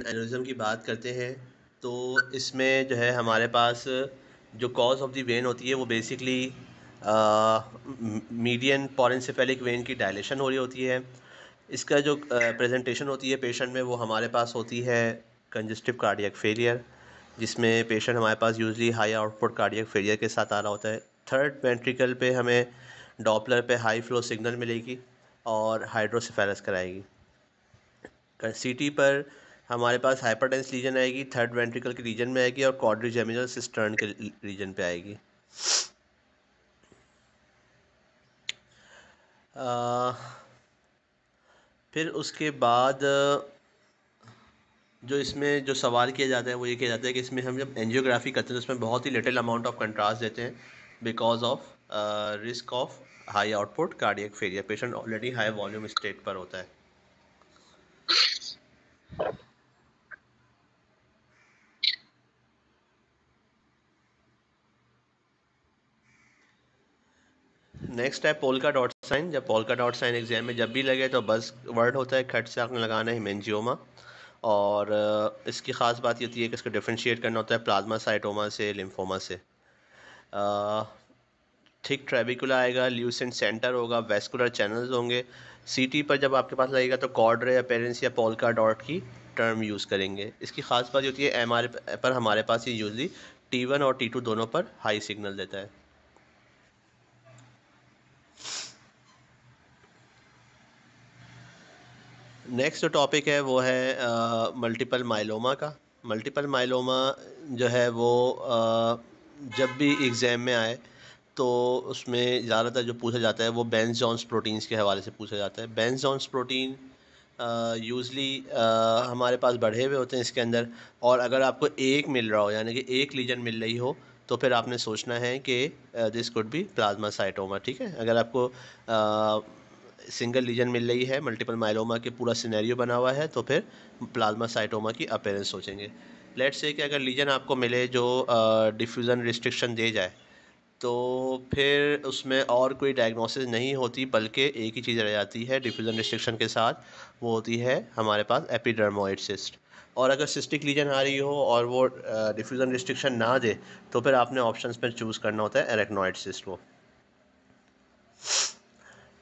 aneurysm की बात करते हैं तो इसमें जो है हमारे पास जो कॉज ऑफ दी वेन होती है वो बेसिकली मीडियन पॉरेंसिफेलिक वेन की डायलेशन हो रही होती है इसका जो प्रेजेंटेशन होती है पेशेंट में वो हमारे पास होती है कंजस्टिव कार्डियक फेलियर जिसमें पेशेंट हमारे पास usually high output cardiac failure के साथ आ रहा होता है थर्ड वेंट्रिकल पे हमें डॉपलर पे हाई फ्लो सिग्नल मिलेगी और हाइड्रोसिफेलस कराएगी सीटी पर हमारे पास हाइपर टेंस रीजन आएगी थर्ड वेंट्रिकल के रीजन में आएगी और कॉड्रीजेमिनल सिस्टर्न के रीजन पे आएगी आ, फिर उसके बाद जो इसमें जो सवाल किया जाता है वो ये किया जाता है कि इसमें हम जब एनजियोग्राफी करते हैं तो उसमें बहुत ही लिटिल अमाउंट ऑफ कंट्रास्ट देते हैं because of risk of high output cardiac failure patient already high volume state पर होता है नेक्स्ट है पोलका डॉट साइन जब पोलका डॉट साइन एग्जाम में जब भी लगे तो बस वर्ड होता है खट से आपने लगाना है हिमेंजियोमा और इसकी ख़ास बात ये होती है कि इसको डिफ्रेंशिएट करना होता है प्लाज्मा साइटोमा से लिम्फोमा से थिक ट्रेबिकुला आएगा ल्यूसेंट सेंटर होगा वेस्कुलर चैनल्स होंगे सीटी पर जब आपके पास लगेगा तो कॉर्डरे अपेरेंस या पोलका डॉट की टर्म यूज़ करेंगे इसकी ख़ास बात ये होती है एम पर हमारे पास ये यूजली टी वन और टी टू दोनों पर हाई सिग्नल देता है नेक्स्ट जो टॉपिक है वो है मल्टीपल माइलोमा का मल्टीपल माइलोमा जो है वो आ, जब भी एग्ज़ाम में आए तो उसमें ज़्यादातर जो पूछा जाता है वो बेंस जॉन्स प्रोटीन्स के हवाले से पूछा जाता है बेंस जॉन्स प्रोटीन यूजली हमारे पास बढ़े हुए होते हैं इसके अंदर और अगर आपको एक मिल रहा हो यानी कि एक लीजन मिल रही हो तो फिर आपने सोचना है कि this could be plasmacytoma ठीक है अगर आपको uh, सिंगल लीजन मिल रही है मल्टीपल माइलोमा के पूरा सिनेरियो बना हुआ है तो फिर प्लाज्मा साइटोमा की अपेयरेंस सोचेंगे लेट्स से कि अगर लीजन आपको मिले जो डिफ्यूज़न रिस्ट्रिक्शन दे जाए तो फिर उसमें और कोई डायग्नोसिस नहीं होती बल्कि एक ही चीज़ रह जाती है डिफ्यूज़न रिस्ट्रिक्शन के साथ वो होती है हमारे पास एपिडर्मोइड सिस्ट और अगर सिस्टिक लीजन आ रही हो और वो डिफ्यूज़न रिस्ट्रिक्शन ना दे तो फिर आपने ऑप्शन पर चूज़ करना होता है एरेक्नोइड सिस्ट को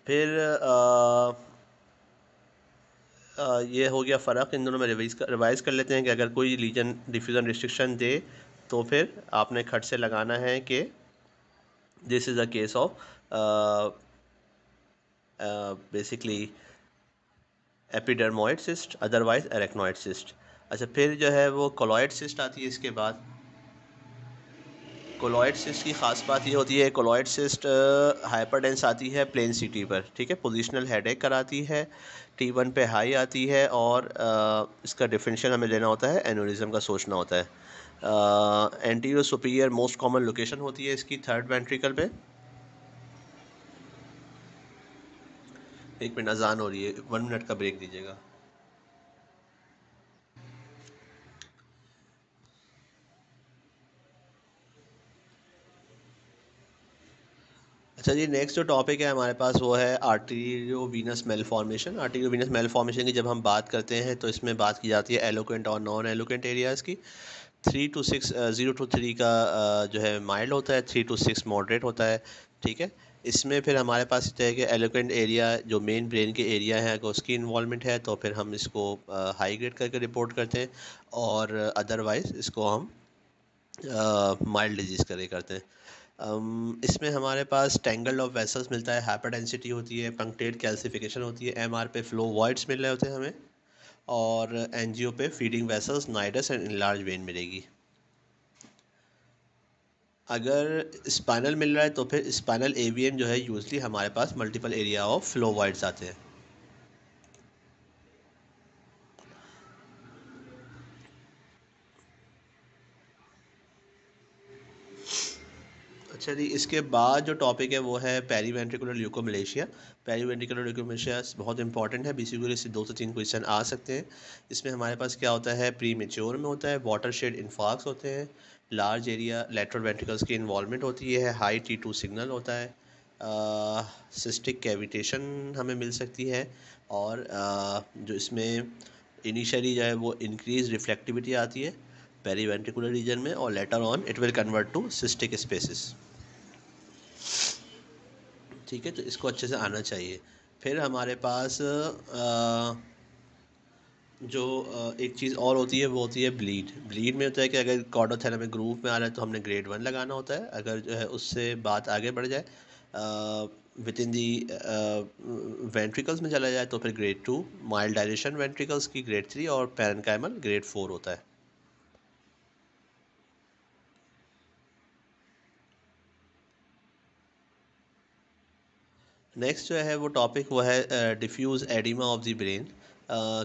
फिर आ, आ, ये हो गया फ़र्क इन दोनों में रिवाइज कर रिवाइज़ कर लेते हैं कि अगर कोई लीजन डिफ्यूज़न रिस्ट्रिक्शन दे तो फिर आपने खट से लगाना है कि this is a case of basically epidermoid cyst otherwise arachnoid cyst अच्छा फिर जो है वो कोलॉइड सिस्ट आती है इसके बाद कोलॉइड सिस्ट की खास बात ये होती है कोलॉइड सिस्ट हाइपरडेंस आती है प्लेन सिटी पर ठीक है पोजिशनल हेडेक कराती है टी वन पे हाई आती है और आ, इसका डिफरेंशियल हमें लेना होता है एनोरिज्म का सोचना होता है anterior superior most common location होती है इसकी थर्ड वेंट्रिकल पे एक मिनट अजान हो रही है वन मिनट का ब्रेक दीजिएगा अच्छा जी नेक्स्ट जो टॉपिक है हमारे पास वो है arteriovenous malformation arteriovenous malformation की जब हम बात करते हैं तो इसमें बात की जाती है एलोकेंट और नॉन एलोकेंट एरियाज़ की three two six zero two three का uh, जो है माइल्ड होता है थ्री टू सिक्स मॉडरेट होता है ठीक है इसमें फिर हमारे पास इतना है कि एलोकेंट एरिया जो मेन ब्रेन के एरिया है अगर उसकी इन्वॉलमेंट है तो फिर हम इसको हाई uh, ग्रेड करके रिपोर्ट करते हैं और अदरवाइज़ इसको हम माइल्ड uh, डिजीज़ करके करते हैं इसमें हमारे पास टेंगल ऑफ वेसल्स मिलता है हाइपर डेंसिटी होती है पंक्टेड कैल्सिफिकेशन होती है एम पे फ्लो वॉइड्स मिल रहे होते हैं हमें और एन पे feeding vessels nidus and enlarge vein मिलेगी अगर स्पाइनल मिल रहा है तो फिर स्पाइनल एवीएम जो है यूजली हमारे पास multiple area of flow voids आते हैं अच्छा जी इसके बाद जो टॉपिक है वो है periventricular leukomalacia periventricular leukomalacia बहुत इंपॉर्टेंट है बेसिकली इससे दो से तीन क्वेश्चन आ सकते हैं इसमें हमारे पास क्या होता है प्री मेच्योर में होता है वाटर शेड इन्फाक्स होते हैं लार्ज एरिया लेटरल वेंट्रिकल्स की इन्वॉलमेंट होती है हाई टी टू सिग्नल होता है सिस्टिक uh, कैविटेशन हमें मिल सकती है और uh, जो इसमें इनिशियली जो है वो इंक्रीज रिफ्लेक्टिविटी आती है पेरीवेंट्रिकुलर रीजन में और later on it will convert to cystic spaces ठीक है तो इसको अच्छे से आना चाहिए फिर हमारे पास जो एक चीज़ और होती है वो होती है ब्लीड ब्लीड में होता है कि अगर कॉडोथेरामिक ग्रुप में आ रहा है तो हमने ग्रेड वन लगाना होता है अगर जो है उससे बात आगे बढ़ जाए विद इन दी वेंट्रिकल्स में चला जाए तो फिर grade two mild dilatation ventricles की ग्रेड थ्री और पैरनकाइमल ग्रेड फोर होता है नेक्स्ट जो है वो टॉपिक वो है diffuse oedema of the brain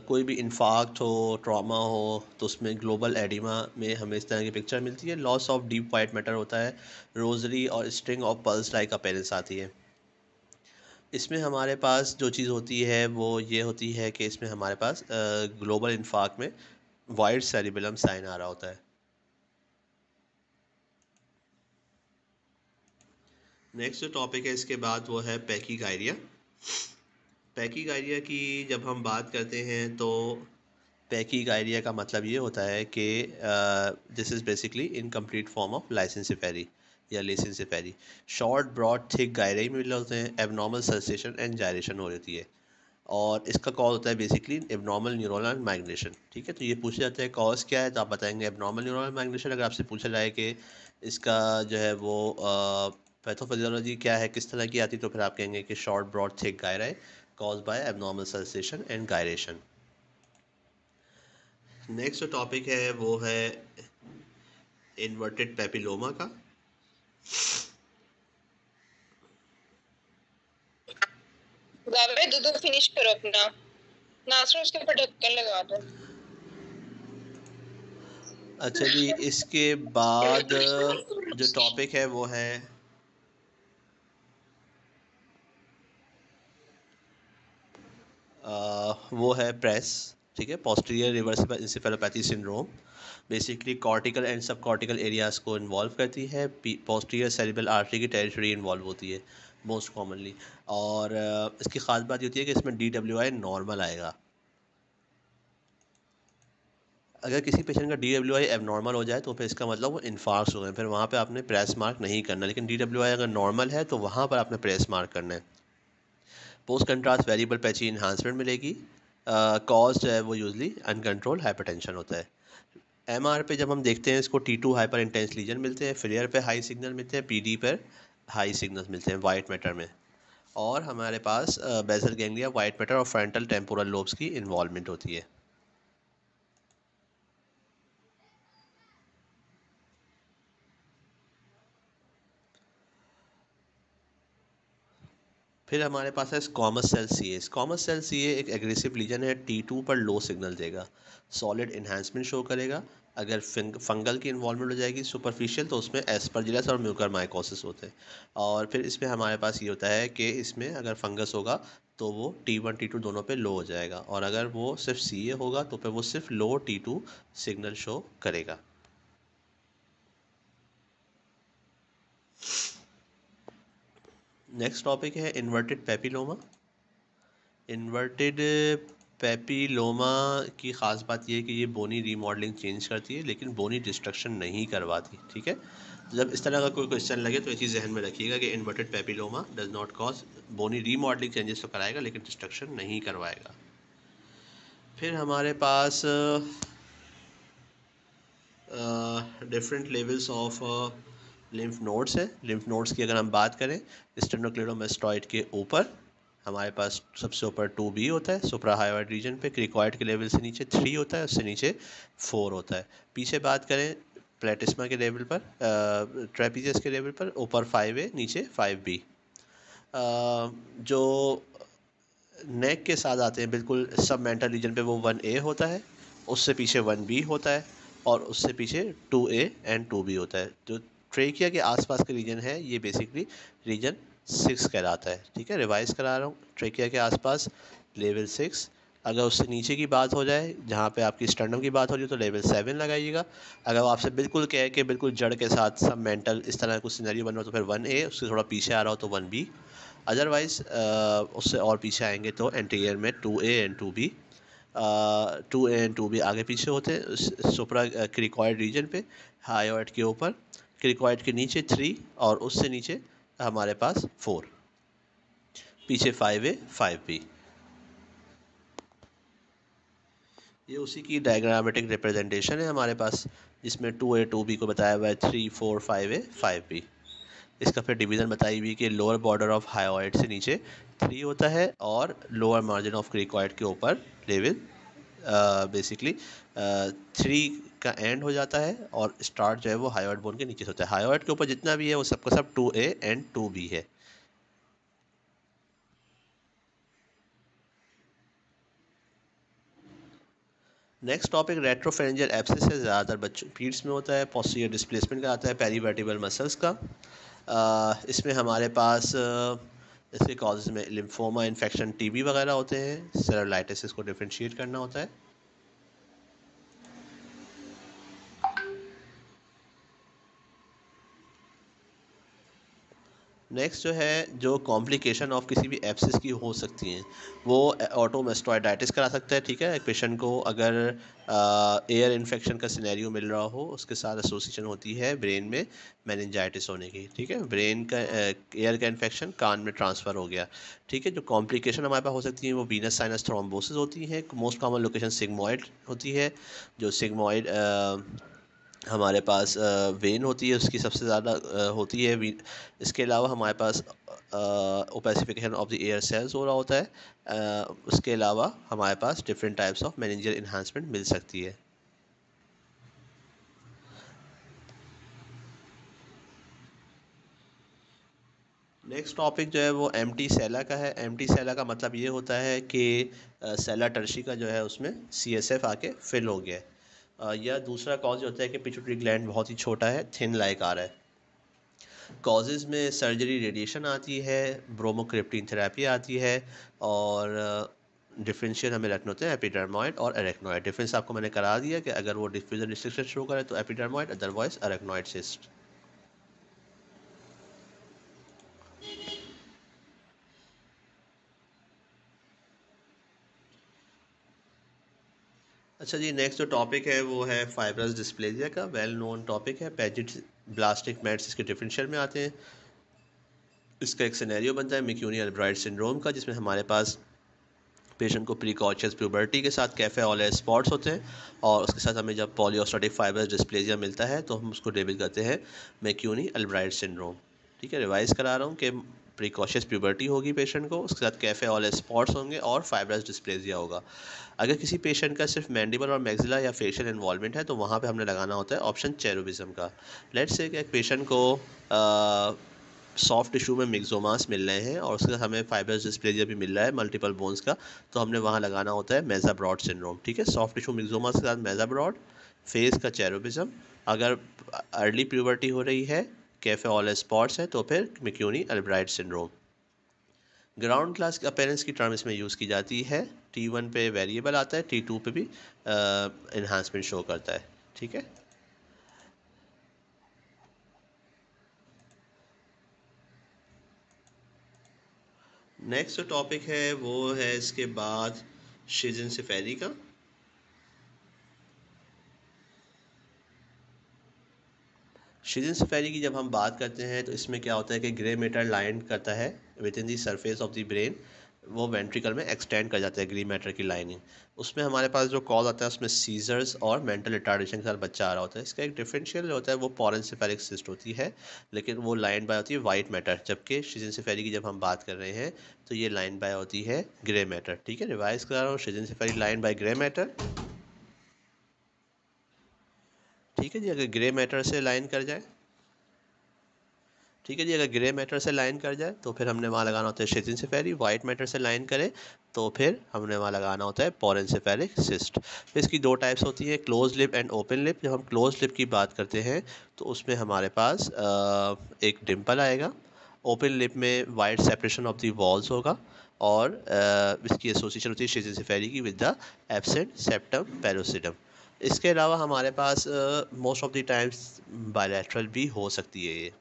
कोई भी इन्फाक्ट हो ट्रामा हो तो उसमें ग्लोबल एडिमा में हमें इस तरह की पिक्चर मिलती है loss of deep white matter होता है रोजरी और string of pearls like appearance आती है इसमें हमारे पास जो चीज़ होती है वो ये होती है कि इसमें हमारे पास ग्लोबल uh, इन्फाक में वाइट सेरिबलम साइन आ रहा होता है नेक्स्ट जो टॉपिक है इसके बाद वो है पैकी गायरिया पैकी गायरिया की जब हम बात करते हैं तो पैकी गायरिया का मतलब ये होता है कि this is basically incomplete form of lissencephaly या lissencephaly short broad thick gyri में होते हैं एबनॉर्मल सर्सेशन एंड जायरेशन हो जाती है और इसका कॉज होता है बेसिकली एबनॉर्मल न्यूरोल माइग्रेशन ठीक है तो ये पूछा जाता है कॉज क्या है तो आप बताएंगे एबनॉर्मल न्यूरोल माइग्रेशन अगर आपसे पूछा जाए कि इसका जो है वो आ, पैथोफिजियोलॉजी क्या है किस तरह की आती तो फिर आप कहेंगे कि short broad thick gyri cause by abnormal sulcation and gyration next जो टॉपिक है वो है इन्वर्टेड पेपिलोमा का बाबरे दूध फिनिश करो अपना नासर उसके ऊपर ढक्कन लगा दो अच्छा जी इसके बाद जो टॉपिक है वो है वो है प्रेस ठीक है posterior reverse encephalopathy syndrome basically cortical and subcortical areas को इन्वॉल्व करती है पोस्टीरियर सेरिबल आर्टरी की टेरिटरी इन्वॉल्व होती है मोस्ट कॉमनली और इसकी ख़ास बात ये होती है कि इसमें डी डब्ल्यू आई नॉर्मल आएगा अगर किसी पेशेंट का डी डब्ल्यू आई एब नॉर्मल हो जाए तो फिर इसका मतलब वो इन्फार्स हो गए फिर वहाँ पर आपने प्रेस मार्क नहीं करना लेकिन डी डब्ल्यू आई अगर नॉर्मल है तो वहाँ पर आपने प्रेस मार्क करना है post contrast variable patchy enhancement मिलेगी कॉज जो है वो यूजली अनकंट्रोल हाइपरटेंशन होता है एम आर पे जब हम देखते हैं इसको T two hyperintense lesion मिलते हैं फ्लेयर पे हाई सिग्नल मिलते हैं पी डी पर हाई सिग्नल मिलते हैं वाइट मैटर में और हमारे पास बेजर गैंग्लिया वाइट मैटर और फ्रंटल टेम्पोरल लोब्स की इन्वॉलमेंट होती है फिर हमारे पास है squamous cell C S squamous cell C A एक एग्रेसिव लीजन है टी टू पर लो सिग्नल देगा सॉलिड इन्हांसमेंट शो करेगा अगर फिंग फंगल की इन्वॉलमेंट हो जाएगी सुपरफिशियल तो उसमें एस्परजिलस और म्यूकर माइकोसिस होते हैं और फिर इसमें हमारे पास ये होता है कि इसमें अगर फंगस होगा तो वो टी वन टी टू दोनों पे लो हो जाएगा और अगर वो सिर्फ सी ए होगा तो फिर वो सिर्फ low T two signal show करेगा नेक्स्ट टॉपिक है इन्वर्टेड पेपिलोमा इन्वर्टेड पेपिलोमा की ख़ास बात यह है कि ये बोनी रीमॉडलिंग चेंज करती है लेकिन बोनी डिस्ट्रक्शन नहीं करवाती ठीक है जब इस तरह का कोई क्वेश्चन लगे तो इसी जहन में रखिएगा कि inverted papilloma does not cause bony remodelling changes तो कराएगा लेकिन डिस्ट्रक्शन नहीं करवाएगा फिर हमारे पास different levels of lymph nodes हैं लिम्फ नोड्स की अगर हम बात करें स्टेनोक्लेरोमेस्टॉइड के ऊपर हमारे पास सबसे ऊपर टू बी होता है सुपरा हाइवाइड रीजन पे क्रिकॉइड के लेवल से नीचे थ्री होता है उससे नीचे फोर होता है पीछे बात करें प्लेटिस्मा के लेवल पर ट्रेपीजस के लेवल पर ऊपर फाइव ए नीचे फाइव बी जो नेक के साथ आते हैं बिल्कुल सब मेंटल रीजन पे वो वन ए होता है उससे पीछे वन बी होता है और उससे पीछे two A and two B होता है जो ट्रेकिया के आसपास का रीजन है ये बेसिकली रीजन सिक्स कहलाता है ठीक है रिवाइज करा रहा हूँ ट्रेकिया के आसपास लेवल सिक्स अगर उससे नीचे की बात हो जाए जहाँ पे आपकी स्टर्नम की बात हो जाए तो लेवल सेवन लगाइएगा अगर वो आपसे बिल्कुल कह के बिल्कुल जड़ के साथ सब मेंटल इस तरह कुछ सिनेरियो बन रहा हो तो फिर वन ए उससे थोड़ा पीछे आ रहा हो तो वन बी अदरवाइज़ उससे और पीछे आएंगे तो एंटीरियर में two A and two B two A and two B आगे पीछे होते हैं सुपरा क्रिकॉयड रीजन पे ऑर्ट के ऊपर क्रिकॉइड के नीचे थ्री और उससे नीचे हमारे पास फोर पीछे फाइव ए फाइव बी ये उसी की डायग्रामेटिक रिप्रेजेंटेशन है हमारे पास जिसमें टू ए टू बी को बताया हुआ है three four five A five B इसका फिर डिवीज़न बताई हुई कि लोअर बॉर्डर ऑफ हाईड से नीचे थ्री होता है और लोअर मार्जिन ऑफ क्रिकॉइड के ऊपर लेवल बेसिकली थ्री इसका एंड हो जाता है और स्टार्ट जो है वो हाईवर्ड बोन के नीचे से होता है हाईवर्ड के ऊपर जितना भी है वो सबका सब two A and two B है नेक्स्ट टॉपिक रेट्रोफेरेंजियल एप्सिस है ज़्यादातर बच्चों पीट्स में होता है पॉस्टीरियर डिस्प्लेसमेंट का आता है पेरीवर्टिबल मसल्स का आ, इसमें हमारे पास इसके कॉजेज में लिम्फोमा इन्फेक्शन टीबी वगैरह होते हैं सेरोलाइटिस इसको डिफ्रेंशिएट करना होता है नेक्स्ट जो है जो कॉम्प्लिकेशन ऑफ किसी भी एप्सिस की हो सकती हैं वो ऑटोमेस्टोडाइटिस करा सकता है ठीक है एक पेशेंट को अगर एयर इन्फेक्शन का सिनेरियो मिल रहा हो उसके साथ एसोसिएशन होती है ब्रेन में मैनजाइटिस होने की ठीक है ब्रेन का एयर का इन्फेक्शन कान में ट्रांसफ़र हो गया ठीक है जो कॉम्प्लिकेशन हमारे पास हो सकती हैं वो बीनस साइनस थ्रोम्बोसिस होती हैं मोस्ट कॉमन लोकेशन सिगमोइड होती है जो सिग्मोइड हमारे पास वेन होती है उसकी सबसे ज़्यादा होती है इसके अलावा हमारे पास opacification of the air cells हो रहा होता है उसके अलावा हमारे पास different types of meningeal enhancement मिल सकती है नेक्स्ट टॉपिक जो है वो एम टी सेला का है एम टी सेला का मतलब ये होता है कि सेला टर्शी का जो है उसमें सी एस एफ आके फिल हो गया है या दूसरा कॉज होता है कि पिचुटरी ग्लैंड बहुत ही छोटा है थिन लाइक आ रहा है कॉजेज़ में सर्जरी रेडिएशन आती है ब्रोमोक्रिप्टीन थेरेपी आती है और डिफ्रेंशियल हमें रखने होते हैं एपिडर्मोइड और एरेक्नोइड डिफरेंस आपको मैंने करा दिया कि अगर वो डिफ्यूजन रिस्ट्रिक्शन शुरू करे तो एपिडर्मोइड अदरवाइज अरेक्नोइड सिस्ट अच्छा जी नेक्स्ट जो टॉपिक है वो है फाइब्रस डिस्प्लेजिया का वेल नोन टॉपिक है पैजिट ब्लास्टिक मैट्स इसके डिफरेंशियल में आते हैं इसका एक सिनेरियो बनता है मिक्यूनी अल्ब्राइड सिंड्रोम का जिसमें हमारे पास पेशेंट को प्रीकॉशियस प्यूबर्टी के साथ कैफे ऑल स्पॉट्स होते हैं और उसके साथ हमें जब पॉलियोस्टाटिक फाइब्रस डिस्प्लेजिया मिलता है तो हम उसको डेबिल करते हैं मैक्यूनी अल्ब्राइड सिंड्रोम ठीक है रिवाइज़ करा रहा हूँ कि प्रिकॉशियस प्यूबर्टी होगी पेशेंट को उसके साथ कैफे ऑल स्पॉट्स होंगे और फाइब्रस डिस्प्लेजिया होगा अगर किसी पेशेंट का सिर्फ मैंडिबल और मैगजिला या फेशियल इन्वॉलमेंट है तो वहाँ पे हमने लगाना होता है ऑप्शन चेरोबिज्म का लेट्स से एक पेशेंट को सॉफ्ट टिशू में मिक्सोमास मिल रहे हैं और उसके साथ हमें फाइबरस डिस्प्लेजिया भी मिल रहा है मल्टीपल बोन्स का तो हमने वहाँ लगाना होता है मेजा ब्रॉड सिंड्रोम ठीक है सॉफ्ट टिशू मिक्सोमास के साथ मेजा ब्रॉड फेस का चेरोबिज्म अगर अर्ली प्यूबर्टी हो रही है कैफ़े ऑल स्पॉट्स है तो फिर McCune Albright syndrome ground glass appearance की टर्म इसमें यूज़ की जाती है टी वन पे वेरिएबल आता है टी टू पे भी इन्हांसमेंट शो करता है ठीक है नेक्स्ट जो टॉपिक है वो है इसके बाद शीजन सिफेरी का शीजन सफेरी की जब हम बात करते हैं तो इसमें क्या होता है कि ग्रे मैटर लाइन करता है within the surface of the brain वो वेंट्रिकल में एक्सटेंड कर जाता है ग्रे मैटर की लाइनिंग उसमें हमारे पास जो कॉल आता है उसमें सीजर्स और मेंटल रिटार्डेशन के साथ बच्चा आ रहा होता है इसका एक डिफरेंशियल होता है वो सफेरिक सिस्ट होती है लेकिन वो लाइन बाय होती है वाइट मैटर जबकि सफेरी की जब हम बात कर रहे हैं तो ये लाइन बाय होती है ग्रे मैटर ठीक है रिवाइज करा रहा हूँ सफेरी लाइन बाय ग्रे मैटर ठीक है जी अगर ग्रे मैटर से लाइन कर जाए ठीक है जी अगर ग्रे मैटर से लाइन कर जाए तो फिर हमने वहाँ लगाना होता है schizencephaly white matter से लाइन करे तो फिर हमने वहाँ लगाना होता है पॉरन से फेरिक सिस्ट इसकी दो टाइप्स होती हैं close lip and open lip जब हम क्लोज लिप की बात करते हैं तो उसमें हमारे पास एक डिम्पल आएगा ओपन लिप में wide separation of the walls होगा और इसकी एसोसिएशन होती है शेजिन से फेरी की with the absent septum pellucidum इसके अलावा हमारे पास most of the times bilateral भी हो सकती है ये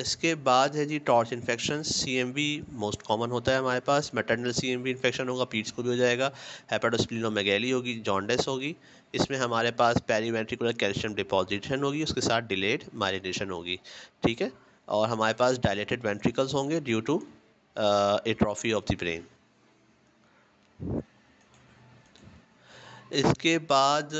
इसके बाद है जी TORCH infection C most common होता है हमारे पास मेटरनल सी एम इन्फेक्शन होगा पीट्स को भी हो जाएगा हेपाटोस्प्लिनोमेगैली होगी जॉन्डेस होगी इसमें हमारे पास पेरीवेंट्रिकुलर कैल्शियम डिपॉजिशन होगी उसके साथ डिलेड माइलिनेशन होगी ठीक है और हमारे पास डायलेटेड वेंट्रिकल्स होंगे due to atrophy of the brain इसके बाद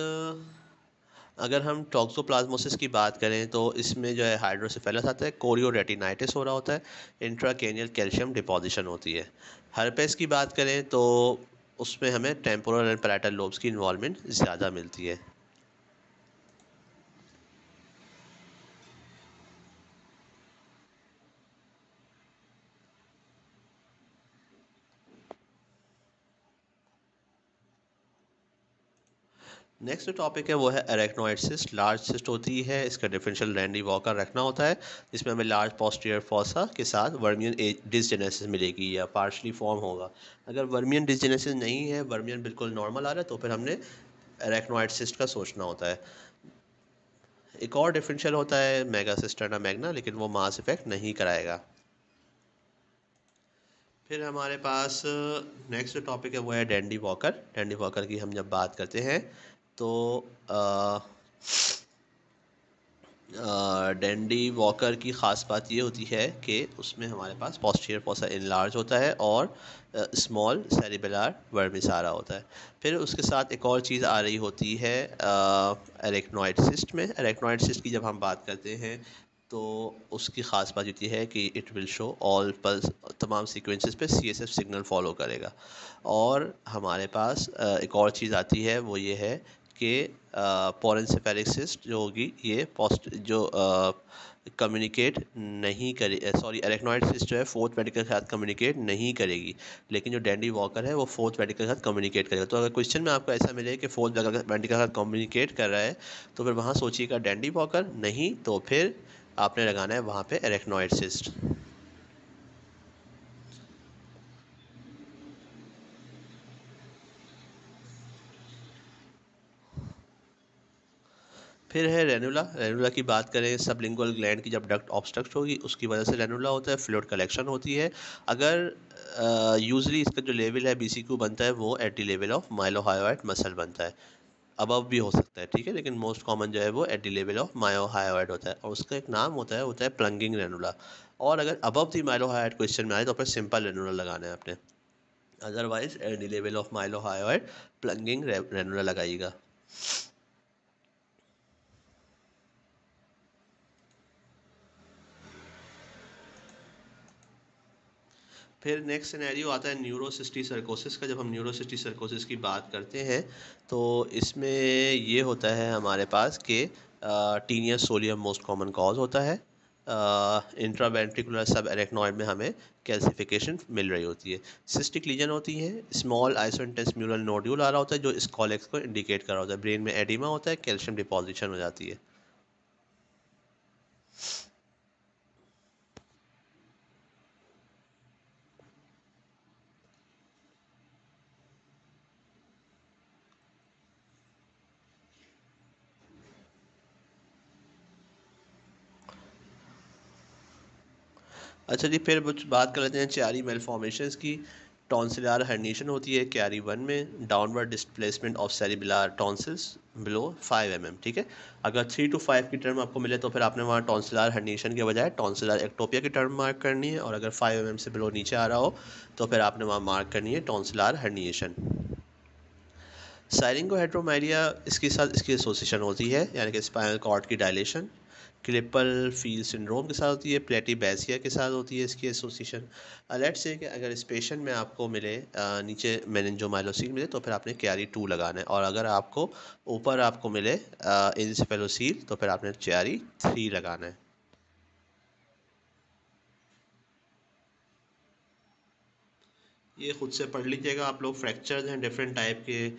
अगर हम टॉक्सोप्लाज्मोसिस की बात करें तो इसमें जो है हाइड्रोसिफेलस आता है कोरियोरेटिनाइटिस हो रहा होता है इंट्राकेनियल कैल्शियम डिपोजिशन होती है हर्पेस की बात करें तो उसमें हमें टेम्पोरल एंड पैराटल लोब्स की इन्वॉलमेंट ज़्यादा मिलती है नेक्स्ट जो टॉपिक है वो है एरेक्नोइड सिस्ट लार्ज सिस्ट होती है इसका डिफरेंशियल लैंडी वॉकर रखना होता है जिसमें हमें लार्ज पोस्टियर फोसा के साथ वर्मियन डिसजेनेसिस मिलेगी या पार्शली फॉर्म होगा अगर वर्मियन डिसजेनेसिस नहीं है वर्मियन बिल्कुल नॉर्मल आ रहा है तो फिर हमने एरेक्नोइड सिस्ट का सोचना होता है एक और डिफरेंशियल होता है मेगा सिस्टर्ना मैगना लेकिन वो मास इफेक्ट नहीं कराएगा फिर हमारे पास नेक्स्ट जो टॉपिक है वो है डेंडी वॉकर डेंडी वॉकर की हम जब बात करते हैं तो डेंडी वॉकर की ख़ास बात ये होती है कि उसमें हमारे पास पॉस्टियर पोसा इनलार्ज होता है और स्मॉल आ रहा होता है फिर उसके साथ एक और चीज़ आ रही होती है एरेक्नॉइड सिस्ट में एरेक्नॉइड सिस्ट की जब हम बात करते हैं तो उसकी ख़ास बात होती है कि it will show all pulse तमाम सीक्वेंसेस पे C S F signal follow करेगा और हमारे पास एक और चीज़ आती है वो ये है के पोरेंसेफेरिक सिस्ट जो होगी ये पॉस्ट जो कम्युनिकेट नहीं करे सॉरी एरेक्नॉइड सिस्ट जो है फोर्थ मेडिकल के साथ कम्युनिकेट नहीं करेगी लेकिन जो डेंडी वॉकर है वो फोर्थ मेडिकल के साथ कम्युनिकेट करेगा तो अगर क्वेश्चन में आपको ऐसा मिले कि फोर्थ मेडिकल के साथ कम्युनिकेट कर रहा है तो फिर वहाँ सोचिएगा डेंडी वॉकर नहीं तो फिर आपने लगाना है वहाँ पर एरेक्नॉइड सिस्ट फिर है रेनुला रेनुला की बात करें सब लिंगल ग्लैंड की जब डक्ट ऑब्स्ट्रक्ट होगी उसकी वजह से रेनुला होता है फ्लूड कलेक्शन होती है अगर यूजली इसका जो लेवल है बी बनता है वो at level of mylohyoid muscle बनता है अबव भी हो सकता है ठीक है लेकिन मोस्ट कॉमन जो है वो एट लेवल ऑफ मायोहायोइड होता है और उसका एक नाम होता है होता है प्लंगिंग रेनुला और अगर अबव दी माइलोहायोइड क्वेश्चन में आए तो अपने सिंपल रेनुला लगाना है आपने otherwise at level of mylohyoid plunging ranula लगाइएगा फिर नेक्स्ट सिनेरियो आता है न्यूरोसिस्टी सर्कोसिस का जब हम न्यूरोसिस्टी सर्कोसिस की बात करते हैं तो इसमें ये होता है हमारे पास कि taenia solium most common cause होता है इंट्राबेंट्रिकुलर सब एरेक्नॉइड में हमें कैल्सिफिकेशन मिल रही होती है सिस्टिक लीजन होती है स्मॉल म्यूरल नोड्यूल आ रहा होता है जो कॉलेक्स को इंडिकेट कर रहा होता है ब्रेन में एडिमा होता है कैल्शियम डिपोजिशन हो जाती है अच्छा जी फिर बात कर लेते हैं चारी मेल फॉर्मेशन की टॉन्सिलार हर्निशन होती है कैरी वन में downward displacement of cerebellar tonsils below five M M ठीक है अगर थ्री टू फाइव की टर्म आपको मिले तो फिर आपने वहाँ टॉन्सिलार हर्निशन के बजाय टॉन्सिलार एक्टोपिया की टर्म मार्क करनी है और अगर फाइव एम mm से बिलो नीचे आ रहा हो तो फिर आपने वहाँ मार्क करनी है टॉन्सिलार हर्निएशन साइरिंगो हेड्रोमाइरिया इसके साथ इसकी एसोसिएशन होती है यानी कि स्पाइनल कॉर्ड की डायलेशन क्लिपल फील सिंड्रोम के साथ होती है प्लेटी बैसिया के साथ होती है इसकी एसोसिएशन अलर्ट से कि अगर इस पेशेंट में आपको मिले uh, नीचे मेनजोमाइलोसिल मिले तो फिर आपने क्यारी टू लगाना है और अगर आपको ऊपर आपको मिले इंसफेलोसील uh, तो फिर आपने क्यारी थ्री लगाना है ये खुद से पढ़ लीजिएगा आप लोग फ्रैक्चर्स हैं डिफरेंट टाइप के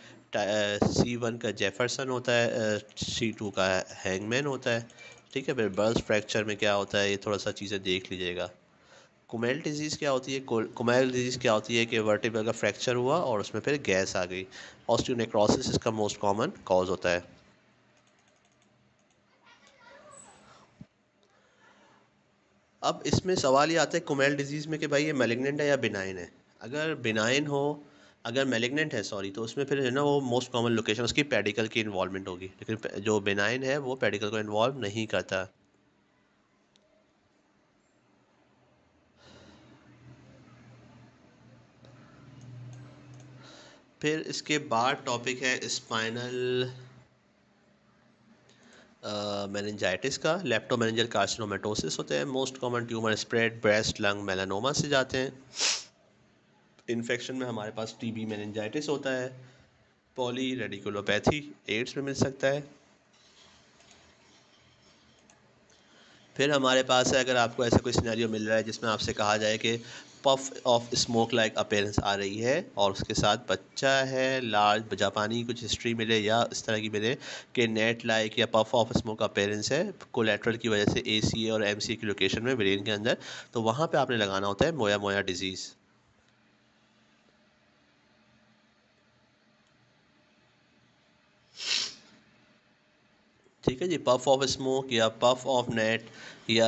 सी uh, वन का जेफरसन होता है सी टू का हैंगमैन होता है ठीक है फिर बर्स फ्रैक्चर में क्या होता है ये थोड़ा सा चीज़ें देख लीजिएगा कुमेल डिजीज़ क्या होती है कुमेल डिजीज़ क्या होती है कि वर्टिबल का फ्रैक्चर हुआ और उसमें फिर गैस आ गई ऑस्टियोनेक्रोसिस इसका मोस्ट कॉमन कॉज होता है अब इसमें सवाल ये आता है कुमेल डिजीज़ में कि भाई ये मेलिग्नेंट है या बिनाइन है अगर बिनाइन हो अगर मेलेगनेंट है सॉरी तो उसमें फिर है ना वो मोस्ट कॉमन लोकेशन उसकी पेडिकल की इन्वॉल्वमेंट होगी लेकिन जो बेनाइन है वो पेडिकल को इन्वॉल्व नहीं करता फिर इसके बाद टॉपिक है स्पाइनल मैनजाइटिस का लेप्टोमेनजल कार्सिनोमेटोसिस होते हैं most common tumour spread breast lung melanoma से जाते हैं इन्फेक्शन में हमारे पास टी बी मैनजाइटिस होता है पॉली रेडिकुलोपैथी एड्स में मिल सकता है फिर हमारे पास है अगर आपको ऐसा कोई सिनेरियो मिल रहा है जिसमें आपसे कहा जाए कि puff of smoke like appearance आ रही है और उसके साथ बच्चा है लार्ज जापानी कुछ हिस्ट्री मिले या इस तरह की मिले कि नेट लाइक या पफ ऑफ स्मोक अपेयरेंस है कोलेट्रल की वजह से ए और एम की लोकेशन में ब्रेन के अंदर तो वहाँ पर आपने लगाना होता है मोया मोया डिजीज़ ठीक है जी पफ ऑफ स्मोक या पफ ऑफ नेट या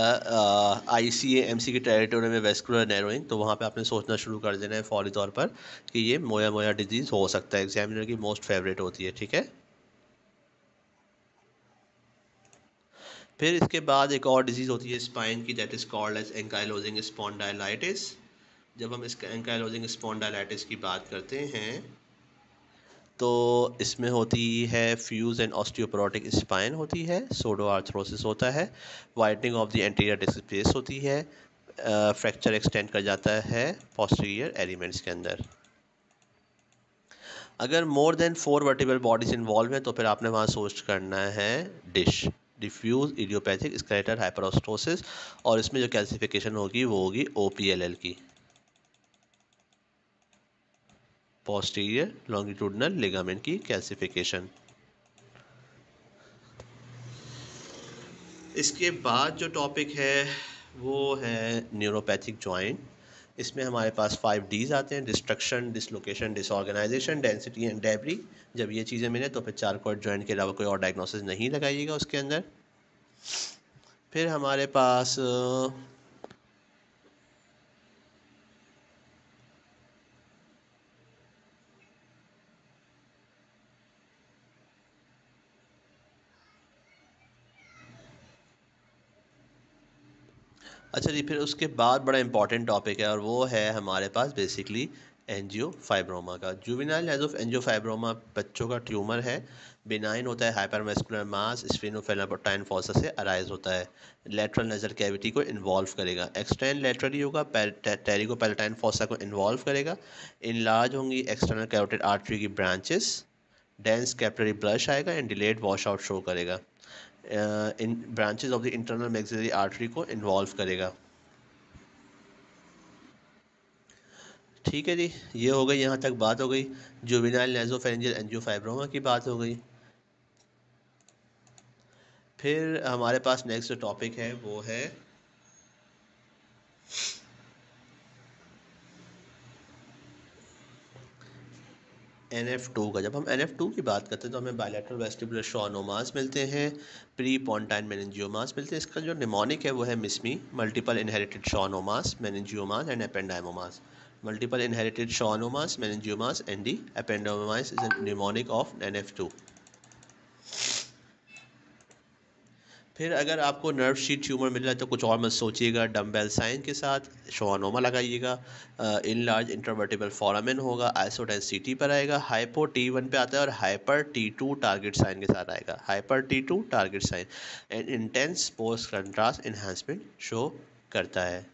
आई सी एम सी की टेरिटोरी में वेस्कुलर नैरोइंग तो वहाँ पे आपने सोचना शुरू कर देना है फौरी तौर पर कि ये मोया मोया डिजीज़ हो सकता है एग्जामिनर की मोस्ट फेवरेट होती है ठीक है फिर इसके बाद एक और डिजीज़ होती है स्पाइन की that is called as ankylosing spondylitis जब हम इसका एंकाइलोजिंग स्पॉन्डाइलाइटिस की बात करते हैं तो इसमें होती है फ्यूज़ एंड ऑस्टियोपोरोटिक स्पाइन होती है सोडो आर्थरोसिस होता है widening of the anterior disc space होती है फ्रैक्चर एक्सटेंड कर जाता है पोस्टीरियर एलिमेंट्स के अंदर अगर more than four vertebral bodies involve हैं तो फिर आपने वहाँ सोच करना है DISH diffuse idiopathic skeletal hyperostosis और इसमें जो कैल्सिफिकेशन होगी वो होगी ओ की posterior लॉन्गिट्यूडनल ligament की कैल्सिफिकेशन इसके बाद जो टॉपिक है वो है न्यूरोपैथिक जॉइंट इसमें हमारे पास फाइव डीज आते हैं destruction dislocation disorganisation density and debris जब ये चीज़ें मिले तो फिर चार कोट जॉइंट के अलावा कोई और डायग्नोसिस नहीं लगाइएगा उसके अंदर फिर हमारे पास अच्छा जी फिर उसके बाद बड़ा इंपॉर्टेंट टॉपिक है और वो है हमारे पास बेसिकली एनजियो फाइब्रोमा का juvenile has of angiofibroma बच्चों का ट्यूमर है बिनाइन होता है hypervascular mass sphenopalatine fossa से अराइज होता है लेटरल नजर कैविटी को इन्वॉल्व करेगा एक्सटेंड लेटरली होगा टेरिको टेरिकोपेलेटाइन फोसा को इन्वॉल्व करेगा लार्ज होंगी एक्सटर्नल कैरोटेड आर्टरी की ब्रांचेस डेंस कैपलरी ब्लश आएगा and delayed wash out show करेगा in branches of the internal maxillary artery को इन्वॉल्व करेगा ठीक है जी ये हो गई यहाँ तक बात हो गई जुबिनाइल एनजियो फाइब्रोमा की बात हो गई फिर हमारे पास नेक्स्ट टॉपिक है वो है एन एफ टू का जब हम एन एफ टू की बात करते हैं तो हमें बायलैटरल वेस्टिबुलर शोनोमास मिलते हैं प्री पॉन्टाइन मेनजियोमास मिलते हैं इसका जो निमोनिक है वो है MISME multiple inherited schwannomas meningiomas and ependymomas multiple inherited schwannomas, meningiomas, ependymomas is a mnemonic of N F two फिर अगर आपको नर्व शीट ट्यूमर मिल रहा है तो कुछ और मत सोचिएगा डम्बेल साइन के साथ शोनोमा लगाइएगा इन लार्ज इंटरवर्टेबल फॉरामिन होगा आइसोटेन सी पर आएगा हाइपो टी वन पर आता है और hyper T two target sign के साथ आएगा hyper T two target sign and intense post contrast enhancement show करता है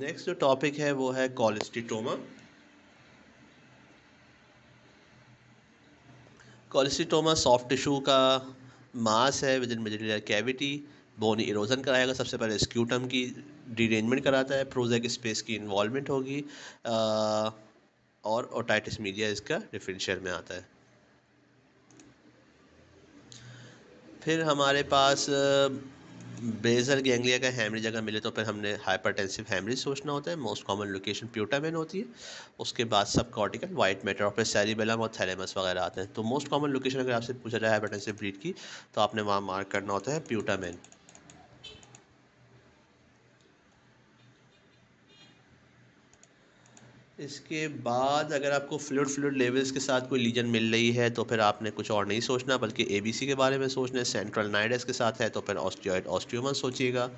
नेक्स्ट जो टॉपिक है वो है कॉलिस्टिटोमा कॉलिस्टोमा सॉफ्ट टिशू का मास है within maxillary cavity bone erosion कराएगा सबसे पहले स्क्यूटम की डिरेंजमेंट कराता है प्रोजेक स्पेस की इन्वॉलमेंट होगी uh, और ओटाइटिस मीडिया इसका डिफरेंशियल में आता है फिर हमारे पास uh, बेजल गैंग्लिया का हैमरी जगह मिले तो फिर हमने हाइपरटेंसिव हैमरी सोचना होता है मोस्ट कॉमन लोकेशन प्यूटामेन होती है उसके बाद सब कॉर्टिकल वाइट मैटर और फिर सैरिबेलम और थैलेमस वगैरह आते हैं तो मोस्ट कॉमन लोकेशन अगर आपसे पूछा जाए हाइपरटेंसिव ब्रीड की तो आपने वहाँ मार्क करना होता है प्यूटामेन इसके बाद अगर आपको फ्लूड फ्लूड लेवल्स के साथ कोई लीजन मिल रही है तो फिर आपने कुछ और नहीं सोचना बल्कि सी के बारे में सोचना है सेंट्रल नाइडस के साथ है तो फिर ऑस्टियोइड ऑस्टियोमन सोचिएगा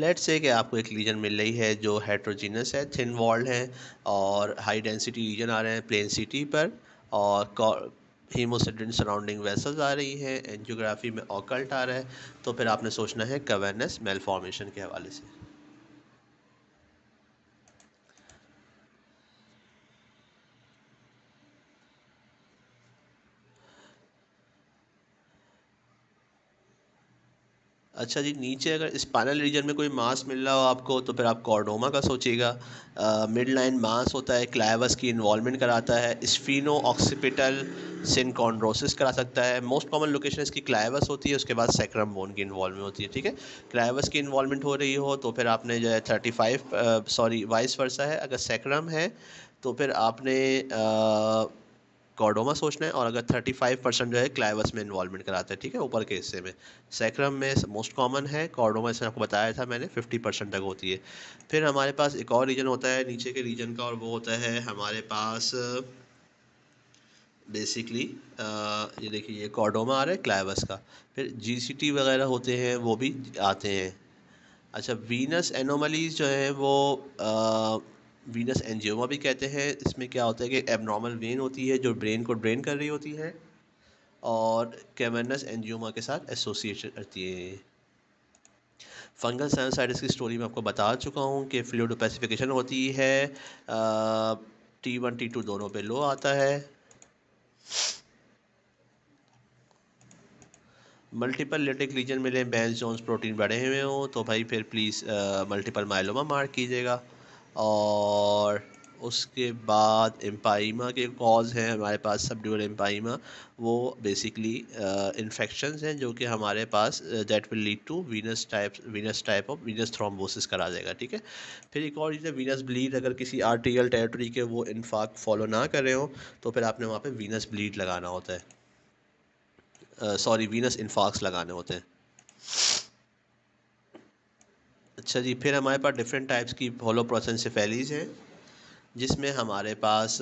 लेट से कि आपको एक लीजन मिल रही है जो हेट्रोजीनस है थिन वॉल्ड है और हाई डेंसिटी लीजन आ रहे हैं प्लेन सिटी पर और हीमोसिडिन सराउंडिंग वेसल्स आ रही हैं एनजियोग्राफी में ऑकल्ट आ रहा है तो फिर आपने सोचना है कवेनस मेलफॉर्मेशन के हवाले से अच्छा जी नीचे अगर स्पाइनल रीजन में कोई मास मिल रहा हो आपको तो फिर आप कॉर्डोमा का सोचिएगा मिड लाइन मास होता है क्लाइवस की इन्वॉलमेंट कराता है स्फिनो ऑक्सीपिटल सिनकॉन्ड्रोसिस करा सकता है मोस्ट कॉमन लोकेशन इसकी क्लाइवस होती है उसके बाद सेक्रम बोन की इन्वॉलमेंट होती है ठीक है क्लाइवस की इन्वॉलमेंट हो रही हो तो फिर आपने जो है thirty five sorry vice versa है अगर सेक्रम है तो फिर आपने uh, कॉर्डोमा सोचना है और अगर 35 परसेंट जो है क्लाइवस में इन्वॉल्वमेंट कराता है ठीक है ऊपर के हिस्से में सैक्रम में मोस्ट कॉमन है कॉर्डोमा इसमें आपको बताया था मैंने 50 परसेंट तक होती है फिर हमारे पास एक और रीजन होता है नीचे के रीजन का और वो होता है हमारे पास बेसिकली ये देखिए ये कॉर्डोमा आ रहा है क्लाइवस का फिर जी वगैरह होते हैं वो भी आते हैं अच्छा वीनस एनोमलीज जो हैं वो वीनस एनजियोमा भी कहते हैं इसमें क्या होता है कि एबनॉर्मल वेन होती है जो ब्रेन को ड्रेन कर रही होती है और कैमनस एनजियोमा के साथ एसोसिएट करती है फंगल साइनसाइटिस की स्टोरी में आपको बता चुका हूँ कि पेसिफिकेशन होती है टी वन टी टू दोनों पे लो आता है मल्टीपल लेटिक लीजन मिले बैंस जोन्स प्रोटीन बढ़े हुए हों तो भाई फिर प्लीज़ मल्टीपल माइलोमा मार्क कीजिएगा और उसके बाद एम्पाइमा के कॉज हैं हमारे पास सब ड्यूअल एम्पाइमा वो बेसिकली इन्फेक्शन uh, हैं जो कि हमारे पास that will lead to venous type venous type of venous thrombosis करा देगा ठीक है फिर एक और चीज़ है वीनस ब्लीड अगर किसी आर्टिकल टेरेटरी के वो इन्फाक फॉलो ना कर रहे हो तो फिर आपने वहाँ पर वीनस ब्लीड लगाना होता है सॉरी वीनस इन्फाक्स लगाने होते हैं अच्छा जी फिर हमारे पास डिफरेंट टाइप्स की होलो प्रोसेंसिफेलीज हैं जिसमें हमारे पास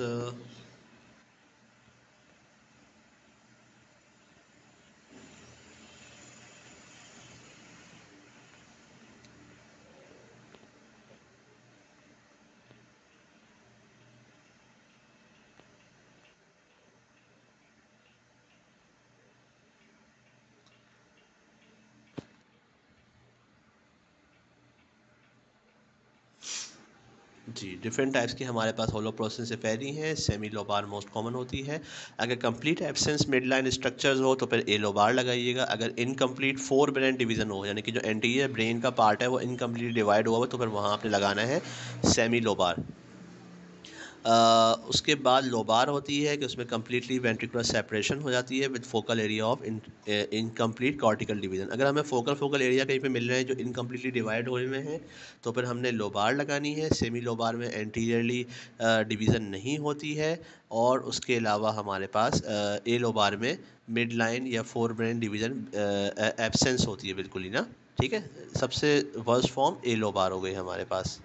डिफरेंट टाइप्स की हमारे पास होलो प्रोसेस से फैली हैं सेमी लोबार मोस्ट कॉमन होती है अगर complete absence midline structures हो तो फिर ए लोबार लगाइएगा अगर इनकम्प्लीट फोर ब्रेन डिवीजन हो यानी कि जो एंटीरियर ब्रेन का पार्ट है वो इनकम्प्लीट डिवाइड हुआ हो तो फिर वहाँ आपने लगाना है सेमी लोबार उसके बाद लोबार होती है कि उसमें कम्प्लीटली वेंट्रिकुलर सेपरेशन हो जाती है with focal area of incomplete cortical division अगर हमें फोकल फोकल एरिया कहीं पे मिल रहे हैं जो इनकम्प्लीटली डिवाइड हुए हुए हैं तो फिर हमने लोबार लगानी है सेमी लोबार में एंटीरियरली डिवीज़न नहीं होती है और उसके अलावा हमारे पास ए लोबार में मिड लाइन या फोर ब्रेन डिवीज़न एबसेंस होती है बिल्कुल ही ना ठीक है सबसे वर्स्ट फॉर्म ए लोबार हो गई हमारे पास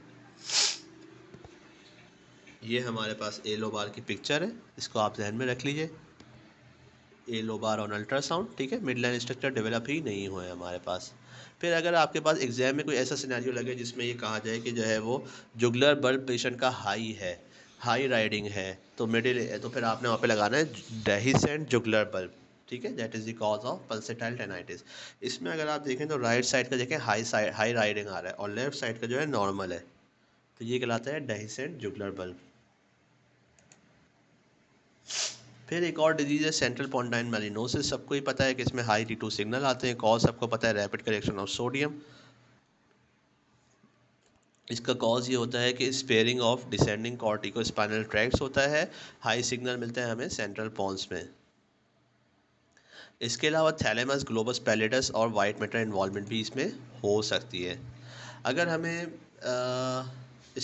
ये हमारे पास एलो बार की पिक्चर है इसको आप जहन में रख लीजिए एलो बार ऑन अल्ट्रासाउंड ठीक है मिड लाइन स्ट्रक्चर डेवलप ही नहीं हुए हमारे पास फिर अगर आपके पास एग्जाम में कोई ऐसा सिनेरियो लगे जिसमें ये कहा जाए कि जो है वो जुगलर बल्ब पेशेंट का हाई है हाई राइडिंग है तो मिडिल तो फिर आपने वहाँ पे लगाना है डेहिसेंट जुगलर बल्ब ठीक है that is the cause of pulsatile tinnitus इसमें अगर आप देखें तो राइट साइड का देखें हाई साइड हाई राइडिंग आ रहा है और लेफ्ट साइड का जो है नॉर्मल है तो ये कहलाता है डेहिसेंट जुगलर बल्ब फिर एक और डिजीज़ है सेंट्रल पॉन्डाइन मेलिनोसिस सबको ही पता है कि इसमें हाई टी टू सिग्नल आते हैं कॉज सबको पता है रैपिड करेक्शन ऑफ सोडियम इसका कॉज ये होता है कि sparing of descending corticospinal tracts होता है हाई सिग्नल मिलता है हमें सेंट्रल पॉन्स में इसके अलावा थैलेमस ग्लोबस पैलेटस और वाइट मेटर इन्वॉलमेंट भी इसमें हो सकती है अगर हमें ah,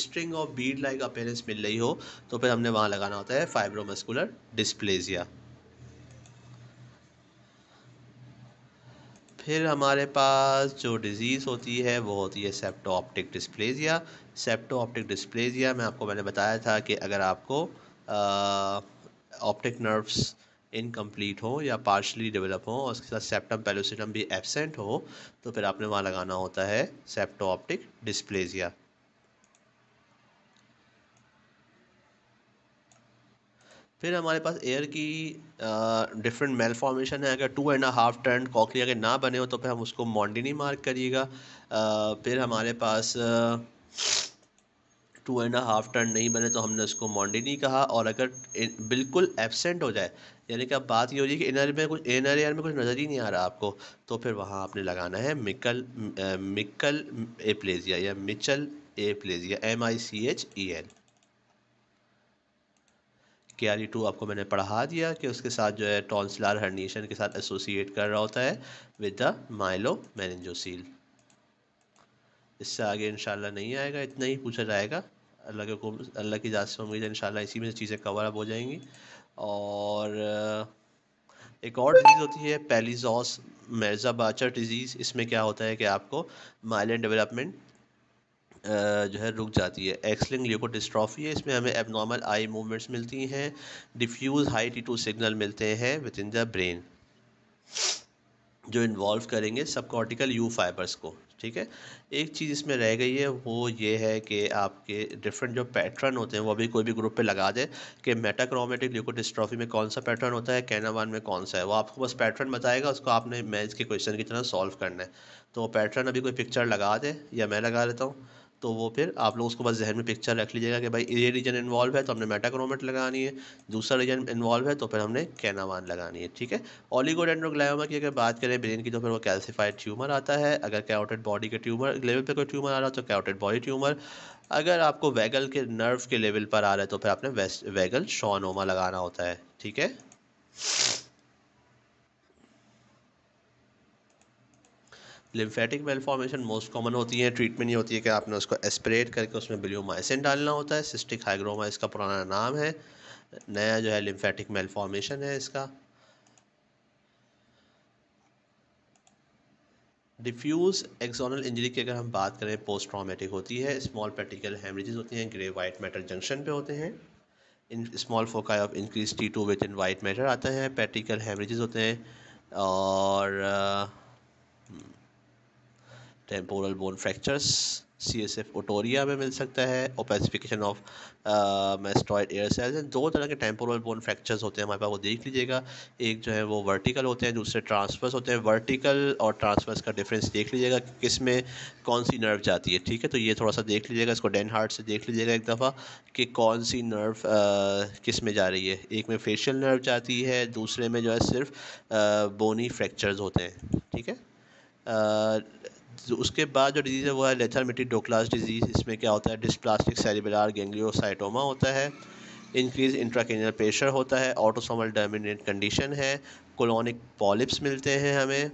string of bead like appearance मिल रही हो तो फिर हमने वहाँ लगाना होता है फाइब्रोमस्कुलर डिस्प्लेजिया फिर हमारे पास जो डिज़ीज़ होती है वो होती है septo optic dysplasia septo optic dysplasia में आपको मैंने बताया था कि अगर आपको ऑप्टिक नर्व्स इनकम्प्लीट हो या पार्शली डेवलप हो और उसके साथ सेप्टम पेलोसिटम भी एबसेंट हो तो फिर आपने वहाँ लगाना होता है सेप्टो ऑप्टिक डिस्प्लेजिया फिर हमारे पास एयर की डिफरेंट मेल फॉर्मेशन है अगर two and half turn cochlea के ना बने हो तो फिर हम उसको मॉन्डिनी मार्क करिएगा फिर हमारे पास टू एंड हाफ टर्न नहीं बने तो हमने उसको मॉन्डिनी कहा और अगर बिल्कुल एबसेंट हो जाए यानी कि अब बात ये हो रही है कि इनर में कुछ इनर एयर में कुछ नज़र ही नहीं आ रहा आपको तो फिर वहाँ आपने लगाना है मिकल मिकल प्लेजिया या Michel aplasia M I C H E N K R E two आपको मैंने पढ़ा दिया कि उसके साथ जो है टॉन्सलार हर्निएशन के साथ एसोसिएट कर रहा होता है विद द माइलो मैनजोसील इससे आगे इन नहीं आएगा इतना ही पूछा जाएगा अल्लाह के अल्लाह की इजाज़ से उम्मीद है इन इसी में से चीज़ें कवर अप हो जाएंगी और एक और डिजीज़ होती है पैलीजॉस मेर्जा बाचर डिजीज़ इसमें क्या होता है कि आपको माइलन डेवलपमेंट जो है रुक जाती है एक्सलिंग ल्यूकोडिस्ट्रॉफी है इसमें हमें एबनॉर्मल आई मूवमेंट्स मिलती हैं diffuse high T two signal मिलते हैं विद इन द ब्रेन जो इन्वॉल्व करेंगे सबकॉर्टिकल यू फाइबर्स को ठीक है एक चीज़ इसमें रह गई है वो ये है कि आपके डिफरेंट जो पैटर्न होते हैं वो भी कोई भी ग्रुप पे लगा दे कि मेटाक्रोमेटिक ल्यूकोडिस्ट्रॉफी में कौन सा पैटर्न होता है कैनावान में कौन सा है वो आपको बस पैटर्न बताएगा उसको आपने मैथ्स के क्वेश्चन की तरह सॉल्व करना है तो पैटर्न अभी कोई पिक्चर लगा दे या मैं लगा लेता हूँ तो वो फिर आप लोग उसको बस जहन में पिक्चर रख लीजिएगा कि भाई ये रीजन इन्वॉल्व है तो हमने मेटाक्रोमेट लगानी है दूसरा रीजन इन्वॉल्व है तो फिर हमने कैनावान लगानी है ठीक है ओलिगोडेंड्रोग्लायोमा की अगर बात करें ब्रेन की तो फिर वो कैल्सिफाइड ट्यूमर आता है अगर कैरोटेड बॉडी के ट्यूमर लेवल पर कोई ट्यूमर आ रहा है तो कैरोटेड बॉडी ट्यूमर अगर आपको वैगल के नर्व के लेवल पर आ रहा है तो फिर आपने वैगल वेगल शॉनोमा लगाना होता है ठीक है लिम्फेटिक मेलफॉर्मेशन मोस्ट कॉमन होती है ट्रीटमेंट ये होती है कि आपने उसको एस्परेट करके उसमें ब्लियोमाइसिन डालना होता है सिस्टिक हाइग्रोमा इसका पुराना नाम है नया जो है लिम्फेटिक मेलफॉर्मेशन है इसका डिफ्यूज़ एक्सोनल इंजरी की अगर हम बात करें पोस्ट ट्रामेटिक होती है स्मॉल पेटिकल हेमरेजेस होती हैं ग्रे वाइट मैटर जंक्शन पे होते हैं in small foci of increase T two within white matter आते हैं पेटिकल हेमरेजेस होते हैं और hmm, temporal bone fractures C S F otorrhoea में मिल सकता है और opacification of mastoid air cells दो तरह के टेम्पोरल बोन फ्रैक्चर्स होते हैं हमारे पास वो देख लीजिएगा एक जो है वो वर्टिकल होते हैं दूसरे ट्रांसफर्स होते हैं वर्टिकल और ट्रांसफर्स का डिफरेंस देख लीजिएगा कि किस में कौन सी नर्व जाती है ठीक है तो ये थोड़ा सा देख लीजिएगा इसको डेन हार्ट से देख लीजिएगा एक दफ़ा कि कौन सी नर्व uh, किस में जा रही है एक में फेशियल नर्व जाती है दूसरे में जो है सिर्फ बोनी uh, फ्रैक्चर्स होते हैं ठीक है uh, उसके बाद जो डिजीज़ है वो है लेथल मिट्टी डिजीज़ इसमें क्या होता है डिस्प्लास्टिक सेलिबलार गेंगलियोसाइटोमा होता है इंक्रीज इंट्राकेनियल प्रेशर होता है ऑटोसोमल डोमिनेंट कंडीशन है कोलोनिक पॉलिप्स मिलते हैं हमें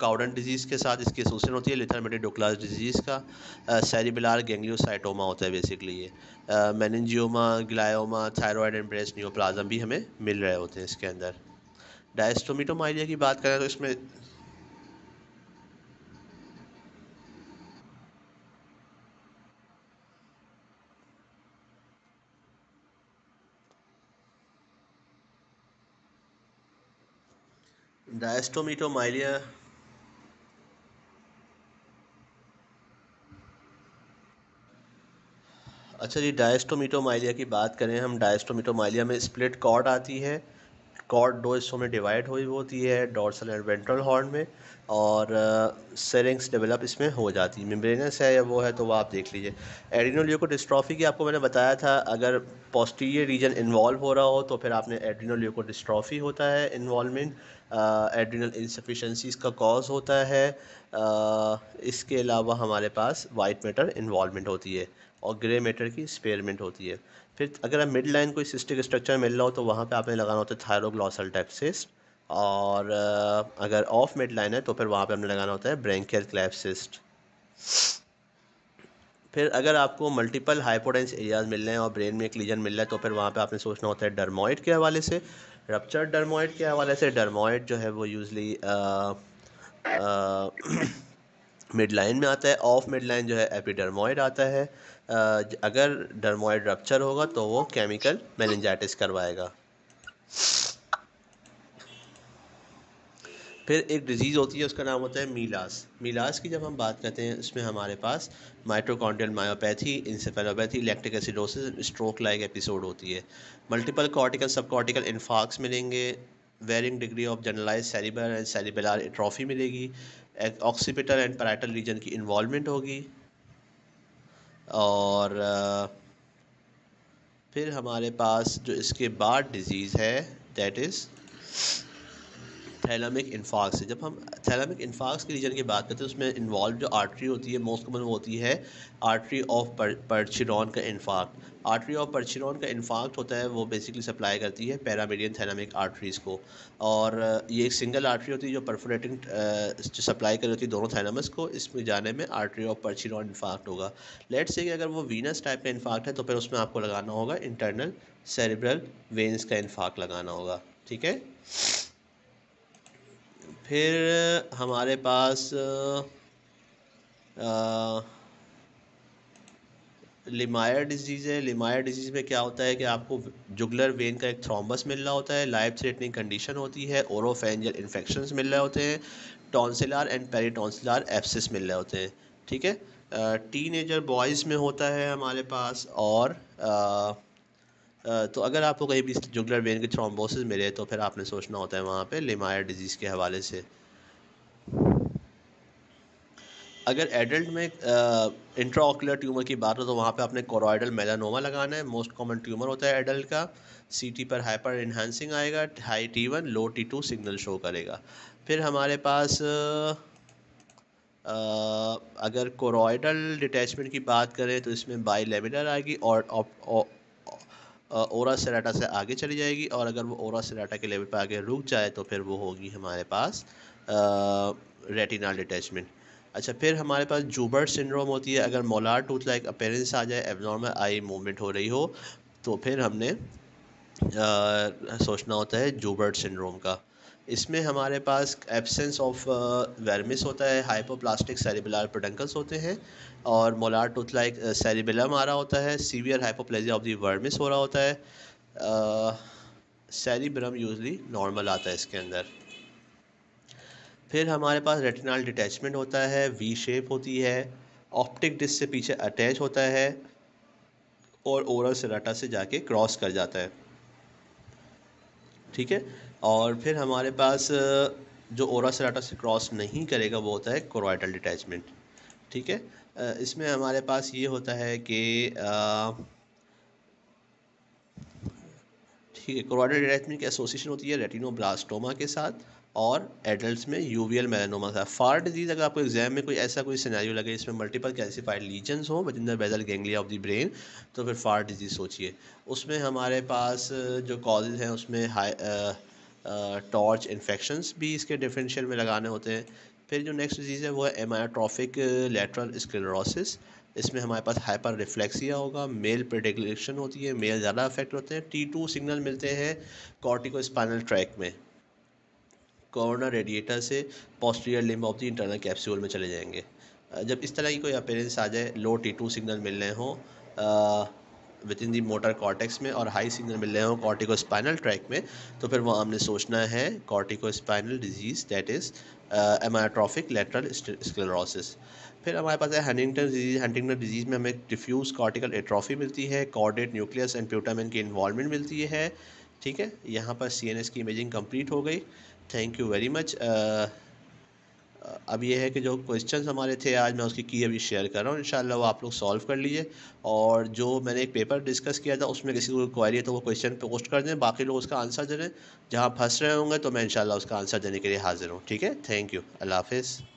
काउडन डिजीज़ के साथ इसकी एसोसिएशन होती है लिथरमेटिक डोकलास डिजीज़ का सेरिबुलर गेंगलियोसाइटोमा होता है बेसिकली ये meningioma glioma thyroid and breast neoplasm भी हमें मिल रहे होते हैं इसके अंदर डायस्टोमीटोमाइलिया की बात करें तो इसमें डायस्टोमिटोमाइलिया अच्छा जी डायस्टोमीटोमाइलिया की बात करें हम डायस्टोमीटोमाइलिया में स्प्लिट कॉर्ड आती है कॉर्ड दो हिस्सों में डिवाइड हुई होती है डॉर्सल एंड वेंट्रल हॉर्न में और सेरिंग्स डेवलप इसमें हो जाती है मेम्ब्रेनस है या वो है तो वो आप देख लीजिए एड्रीनोलियोको डिस्ट्रॉफी की आपको मैंने बताया था अगर पॉस्टीरियर रीजन इन्वॉल्व हो रहा हो तो फिर आपने एड्रीनोलियोको डिस्ट्रॉफी होता है इन्वॉलमेंट एड्रीनल इंसफिशेंसीज का कॉज होता है आ, इसके अलावा हमारे पास वाइट मेटर इन्वॉलमेंट होती है और ग्रे मेटर की स्पेयरमेंट होती है फिर अगर आप मिड लाइन कोई सिस्टिक स्ट्रक्चर मिल रहा हो तो वहाँ पे आपने लगाना होता है थायरोग्लॉसल सिस्ट और अगर ऑफ मिड लाइन है तो फिर वहाँ पे आपने लगाना होता है ब्रेंकियल सिस्ट फिर अगर आपको मल्टीपल हाइपोडेंस एरियाज मिल रहे हैं और ब्रेन में एक लीजन मिल रहा है तो फिर वहाँ पे आपने सोचना होता है डरमोइड के हवाले से रपचर डरमोइड के हवाले से डरमोइड जो है वो यूजली मिड लाइन में आता है ऑफ मिड लाइन जो है एपिडर्मोइड आता है अगर डर्मोइड रप्चर होगा तो वो केमिकल मेलेंजाइटिस करवाएगा फिर एक डिज़ीज़ होती है उसका नाम होता है मीलास मीलास की जब हम बात करते हैं उसमें हमारे पास mitochondrial myopathy encephalopathy lactic acidosis stroke like episode होती है multiple cortical subcortical infarcts मिलेंगे varying degree of generalised cerebral and cerebellar atrophy मिलेगी ऑक्सीपिटल एंड पैराइटल रीजन की इन्वॉलमेंट होगी और फिर हमारे पास जो इसके बाद डिज़ीज़ है दैट इज़ थैलामिक इन्फाक्स जब हम थैलामिक इन्फाक्स के रीजन की बात करते हैं तो उसमें इन्वॉल्व जो आर्टरी होती है मोस्ट कमन होती है आर्टरी ऑफ परचिरॉन का इन्फाक आर्टरी ऑफ परचिरोन का इन्फाक्ट होता है वो बेसिकली सप्लाई करती है पैरामीडियन थैनामिक आर्टरीज़ को और ये एक सिंगल आर्टरी होती है जो परफोरेटिंग सप्लाई कर होती है दोनों थैनामस को इसमें जाने में आर्टरी ऑफ परचिरोन इन्फाक्ट होगा लेट से कि अगर वो वीनस टाइप का इन्फाक्ट है तो फिर उसमें आपको लगाना होगा इंटरनल सेरिब्रल वेंस का इन्फाक्ट लगाना होगा ठीक है फिर हमारे पास आ, आ, लिमाया डिजीज़ है लिमाया डिजीज़ में क्या होता है कि आपको जुगलर वेन का एक थ्रोम्बस मिल रहा होता है लाइफ थ्रेटनिंग कंडीशन होती है ओरोफेंजल इन्फेक्शन मिल रहे होते हैं टॉन्सिलार एंड पेरीटॉन्सिलार एप्सिस मिल रहे होते हैं ठीक है टीन एजर बॉयज़ में होता है हमारे पास और आ, तो अगर आपको कहीं भी जुगलर वेन के थ्रोम्बोसिस मिले तो फिर आपने सोचना होता है वहाँ पर लिमायर डिजीज़ के हवाले से अगर एडल्ट में इंट्राऑकुलर ट्यूमर की बात हो तो वहाँ पे आपने कोरोइडल मेलानोमा लगाना है मोस्ट कॉमन ट्यूमर होता है एडल्ट का सीटी पर हाइपर इन्हांसिंग आएगा high T one low T two signal show करेगा फिर हमारे पास आ, अगर कोरोइडल डिटैचमेंट की बात करें तो इसमें बाई लेमिनर आएगी और ओरा सेराटा से आगे चली जाएगी और अगर वो ओरा सेराटा के लेवल पर आगे रुक जाए तो फिर वो होगी हमारे पास रेटिनल डिटैचमेंट अच्छा फिर हमारे पास जूबर्ट सिंड्रोम होती है अगर मोलार टूथ लाइक अपेरेंस आ जाए एबनॉर्मल आई मूवमेंट हो रही हो तो फिर हमने आ, सोचना होता है जूबर्ट सिंड्रोम का इसमें हमारे पास एबसेंस ऑफ वेरमिस होता है हाइपोप्लास्टिक सेरिबुलर पडंकल्स होते हैं और मोलार टूथ लाइक सेरिबुलम आ रहा होता है severe hypoplasia of the vermis हो रहा होता है सेरिब्रम यूजली नॉर्मल आता है इसके अंदर फिर हमारे पास रेटिनाल डिटैचमेंट होता है वी शेप होती है ऑप्टिक डिस्क से पीछे अटैच होता है और ओरल सराटा से जाके क्रॉस कर जाता है ठीक है और फिर हमारे पास जो ओरा सराटा से क्रॉस नहीं करेगा वो होता है कोरोइडल डिटैचमेंट ठीक है इसमें हमारे पास ये होता है कि ठीक है कोरोइडल डिटैचमेंट की एसोसिएशन होती है रेटिनोब्लास्टोमा के साथ और एडल्ट में यूवियल मेलानोमा था फार डिजीज़ अगर आपको एग्जाम में कोई ऐसा कोई सिनेरियो लगे इसमें मल्टीपल कैल्सिफाइड लीजन्स हों within basal ganglia of the brain तो फिर फार डिजीज़ सोचिए उसमें हमारे पास जो कॉजेज हैं उसमें टॉर्च इन्फेक्शंस भी इसके डिफरेंशियल में लगाने होते हैं फिर जो नेक्स्ट डिजीज़ है वो है एमायोट्रॉफिक लेटरल स्क्लेरोसिस इसमें हमारे पास हाइपर रिफ्लेक्सिया होगा मेल प्रेडिक्शन होती है मेल ज़्यादा अफेक्ट होते हैं टी टू सिग्नल मिलते हैं कॉर्टिको स्पाइनल ट्रैक में कॉर्नर रेडिएटर से posterior limb of the internal capsule में चले जाएंगे जब इस तरह की कोई अपेरेंस आ जाए लो टी टू सिग्नल मिल रहे हों within the motor cortex में और हाई सिग्नल मिल रहे हों कॉर्टिको स्पाइनल ट्रैक में तो फिर वहाँ हमने सोचना है corticospinal disease that is amyotrophic lateral sclerosis फिर हमारे पास है हंटिंगटन डिजीज़ हंटिंगटन डिजीज़ में हमें डिफ्यूज़ कॉर्टिकल एट्रॉफी मिलती है कॉर्डेट न्यूक्लियस एंड प्यूटामिन की इन्वॉलमेंट मिलती है ठीक है यहाँ पर सी की इमेजिंग कंप्लीट हो गई थैंक यू वेरी मच अब ये है कि जो क्वेश्चन हमारे थे आज मैं उसकी की अभी शेयर कर रहा हूँ इंशाल्लाह वो आप लोग सॉल्व कर लीजिए और जो मैंने एक पेपर डिस्कस किया था उसमें किसी को क्वारी है तो वो क्वेश्चन पोस्ट कर दें बाकी लोग उसका आंसर दे रहे हैं जहाँ फंस रहे होंगे तो मैं इनशाला उसका आंसर देने के लिए हाज़िर हूँ ठीक है थैंक यू अल्लाह हाफिज़